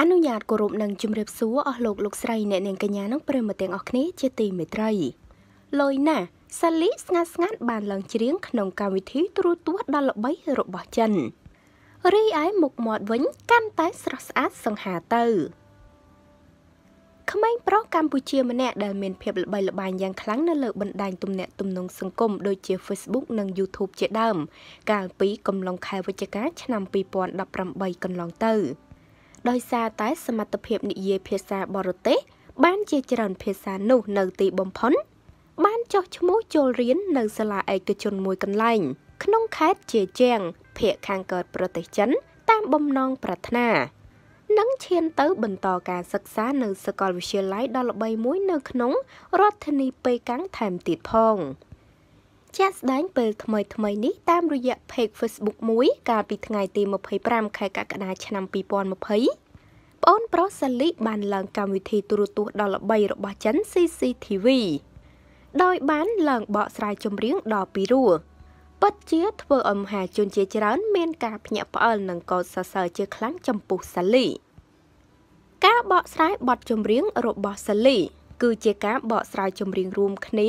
អនុញ្ញាតគោរពនិងជំរាបសួរអស់លោកលោកស្រីអ្នកនាងកញ្ញានិងប្រិយមិត្តទាំងអស់គ្នាជាទីមេត្រីលុយណាសាលីស្ងាត់ស្ងាត់បានឡើងច្រៀងក្នុងកម្មវិធីទ្រទស្សន៍ដល់ល្បីរបស់ចិនរីឯមុខមាត់វិញកាន់តែស្រស់ស្អាតសង្ហាទៅក្មេងប្រុសកម្ពុជាម្នាក់ដែលមានភាពល្បីល្បាញយ៉ាងខ្លាំងនៅលើបណ្ដាញទំនាក់ទំនងសង្គមដូចជា Facebook និង YouTube ជាដើម កាលពីកំឡុងខែវិច្ឆិកាឆ្នាំ2018កន្លងទៅ។ដោយសារតែសមត្ថភាពនិយាយភាសាបរទេស បានជាច្រើនភាសានោះនៅទីបំផុនបានចុះឈ្មោះចូលរៀននៅសាលាឯកជនមួយកន្លែងក្នុងខេត្តជាជាងភូមិខាងកើតប្រទេសចិន តាមបំណងប្រាថ្នា និងឈានទៅបន្តការសិក្សានៅសាកលវិទ្យាល័យដ៏ល្បីមួយនៅក្នុងរដ្ឋធានីប៉េកាំងថែមទៀតផងជាក់ស្ដែងពេលថ្មីថ្មីនេះតាមរយៈ page Facebook មួយកាលពីថ្ងៃទី25ខែកក្កដាឆ្នាំ2020ប្អូនប្រុសសាលីបានឡើងកម្មវិធីទូរទស្សន៍ដ៏ល្បីរបស់ចិន CCTV ដោយបានឡើងបកស្រាយចម្រៀងដ៏ពីរោះពិតជាធ្វើឲ្យមហាជនជាច្រើនមានការភ្ញាក់ផ្អើល និងកោតសរសើរជាខ្លាំងចំពោះសាលី ការបកស្រាយបទចម្រៀង របស់សាលី គឺជាការបកស្រាយចម្រៀងរួមគ្នា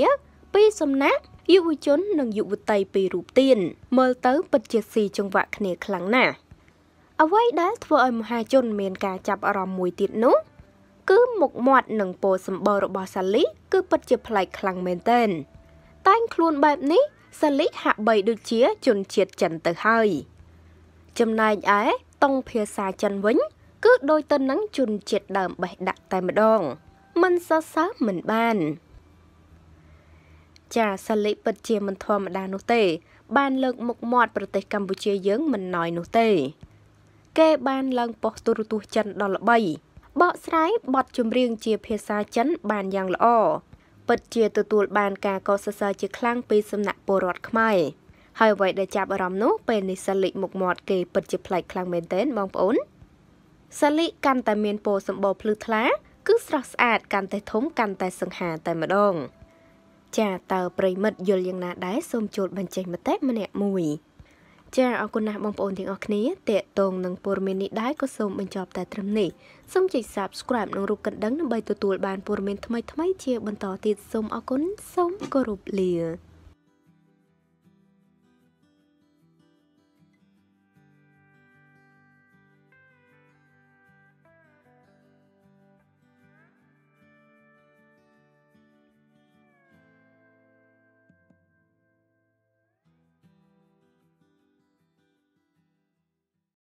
ពីសំណាក់យុវជននិងយុវតីពីររូបទៀនមើលទៅពិតជាស៊ីចង្វាក់គ្នាខ្លាំងណាស់អ្វីដែលធ្វើឲ្យមហាជនមានការចាប់អារម្មណ៍មួយទៀតនោះគឺមុខមាត់និងពោសម្បូររបស់សាលីគឺពិតជាប្លែកខ្លាំងមែនទែនតែងខ្លួនបែបនេះសាលីហាក់បីដូចជាជនជាតិចិនទៅហើយ ចំណែកឯតុងភាសាចិនវិញ គឺដូចទៅនឹងជនជាតិដើមបេះដាក់តែម្ដង មិនសើសើមិនបាន ចាសាលីពិតជាមិនធម្មតានោះទេ បានលើកមុខមាត់ប្រទេសកម្ពុជាយើងមិនណ້ອຍនោះទេគេបានឡើងប៉ុស្តិ៍ទូរទស្សន៍ចិនដល់ល្បី បកស្រាយបទចម្រៀង ជាភាសាចិនបានយ៉ាងល្អពិតជាទទួលបានការកោតសរសើរជាខ្លាំងពីសំណាក់ពលរដ្ឋខ្មែរហើយអ្វីដែលចាប់អារម្មណ៍នោះពេលនេះសាលីមុខមាត់គេពិតជាប្លែកខ្លាំងមែនទែនបងប្អូនសាលីកាន់តែមានពណ៌សម្បូរភ្លឺថ្លាគឺស្រស់ស្អាតកាន់តែធំកាន់តែសង្ហាតែម្ដងចាតើប្រិមិត្តយល់យ៉ាងណាដែរសូមចូលបញ្ចេញមតិម្នាក់មួយចាអរគុណណាស់បងប្អូនទាំងអស់គ្នាតេតងនឹងព័ត៌មាននេះដែរក៏សូមបញ្ចប់តែត្រឹមនេះសូមចុច Subscribe និងរូបកណ្ដឹងដើម្បីទទួលបានព័ត៌មានថ្មីៗជាបន្តទៀតសូមអរគុណសូមគោរពលា